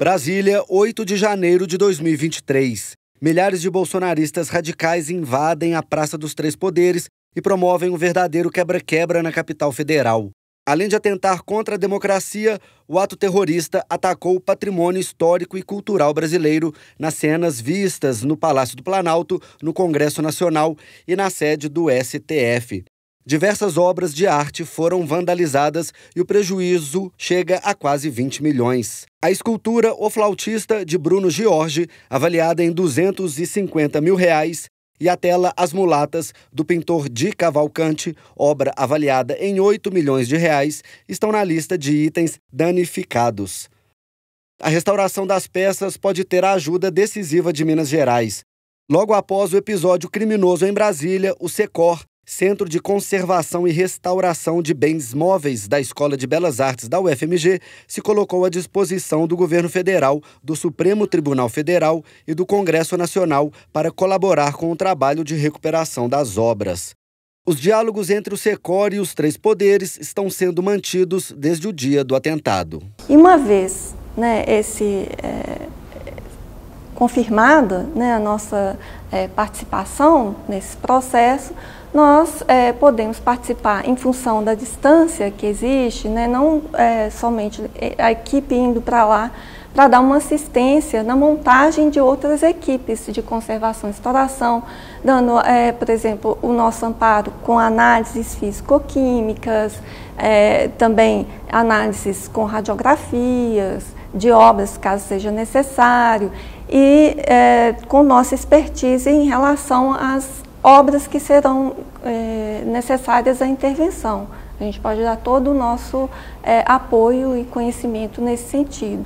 Brasília, 8 de janeiro de 2023. Milhares de bolsonaristas radicais invadem a Praça dos Três Poderes e promovem um verdadeiro quebra-quebra na capital federal. Além de atentar contra a democracia, o ato terrorista atacou o patrimônio histórico e cultural brasileiro nas cenas vistas no Palácio do Planalto, no Congresso Nacional e na sede do STF. Diversas obras de arte foram vandalizadas e o prejuízo chega a quase 20 milhões. A escultura O Flautista, de Bruno Giorgi, avaliada em 250 mil reais, e a tela As Mulatas, do pintor Di Cavalcante, obra avaliada em 8 milhões de reais, estão na lista de itens danificados. A restauração das peças pode ter a ajuda decisiva de Minas Gerais. Logo após o episódio criminoso em Brasília, o SECOR Centro de Conservação e Restauração de Bens Móveis da Escola de Belas Artes da UFMG, se colocou à disposição do governo federal, do Supremo Tribunal Federal e do Congresso Nacional para colaborar com o trabalho de recuperação das obras. Os diálogos entre o SECOR e os três poderes estão sendo mantidos desde o dia do atentado. E uma vez né, esse. É confirmada né, a nossa é, participação nesse processo, nós é, podemos participar em função da distância que existe, né, não é, somente a equipe indo para lá para dar uma assistência na montagem de outras equipes de conservação e restauração, dando, é, por exemplo, o nosso amparo com análises físico-químicas, é, também análises com radiografias de obras, caso seja necessário e é, com nossa expertise em relação às obras que serão é, necessárias à intervenção. A gente pode dar todo o nosso é, apoio e conhecimento nesse sentido.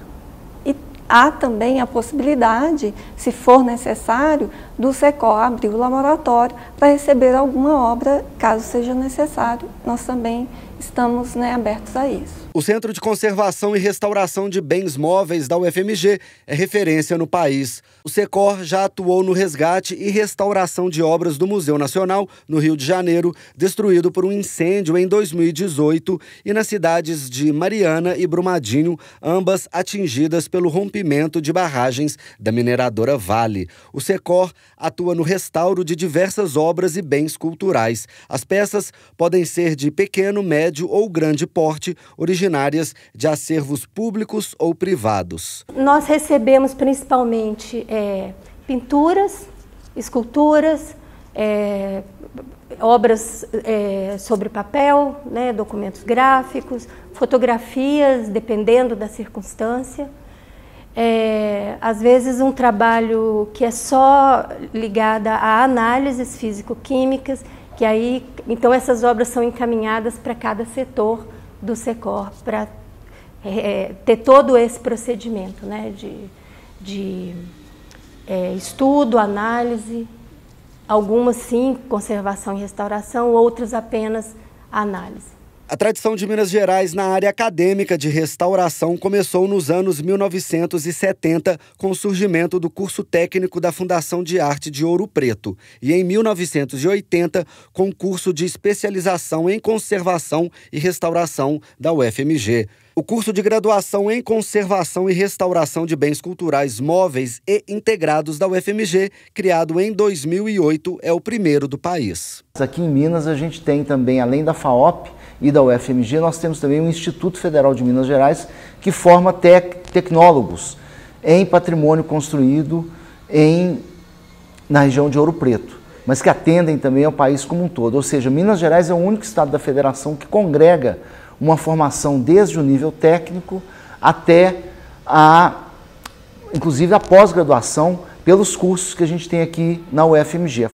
E há também a possibilidade, se for necessário, do SECOR abrir o laboratório para receber alguma obra, caso seja necessário. Nós também estamos né, abertos a isso. O Centro de Conservação e Restauração de Bens Móveis da UFMG é referência no país. O SECOR já atuou no resgate e restauração de obras do Museu Nacional, no Rio de Janeiro, destruído por um incêndio em 2018, e nas cidades de Mariana e Brumadinho, ambas atingidas pelo rompimento de barragens da mineradora Vale. O SECOR atua no restauro de diversas obras e bens culturais. As peças podem ser de pequeno, médio, médio ou grande porte, originárias de acervos públicos ou privados. Nós recebemos principalmente é, pinturas, esculturas, é, obras é, sobre papel, né, documentos gráficos, fotografias, dependendo da circunstância. É, às vezes um trabalho que é só ligado a análises físico-químicas que aí então essas obras são encaminhadas para cada setor do Secor para é, é, ter todo esse procedimento né, de, de é, estudo, análise, algumas sim conservação e restauração, outras apenas análise. A tradição de Minas Gerais na área acadêmica de restauração começou nos anos 1970 com o surgimento do curso técnico da Fundação de Arte de Ouro Preto e em 1980 com o curso de especialização em conservação e restauração da UFMG. O curso de graduação em Conservação e Restauração de Bens Culturais Móveis e Integrados da UFMG, criado em 2008, é o primeiro do país. Aqui em Minas a gente tem também, além da FAOP e da UFMG, nós temos também o Instituto Federal de Minas Gerais, que forma tec tecnólogos em patrimônio construído em, na região de Ouro Preto, mas que atendem também ao país como um todo. Ou seja, Minas Gerais é o único estado da federação que congrega uma formação desde o nível técnico até a, inclusive a pós-graduação, pelos cursos que a gente tem aqui na UFMG.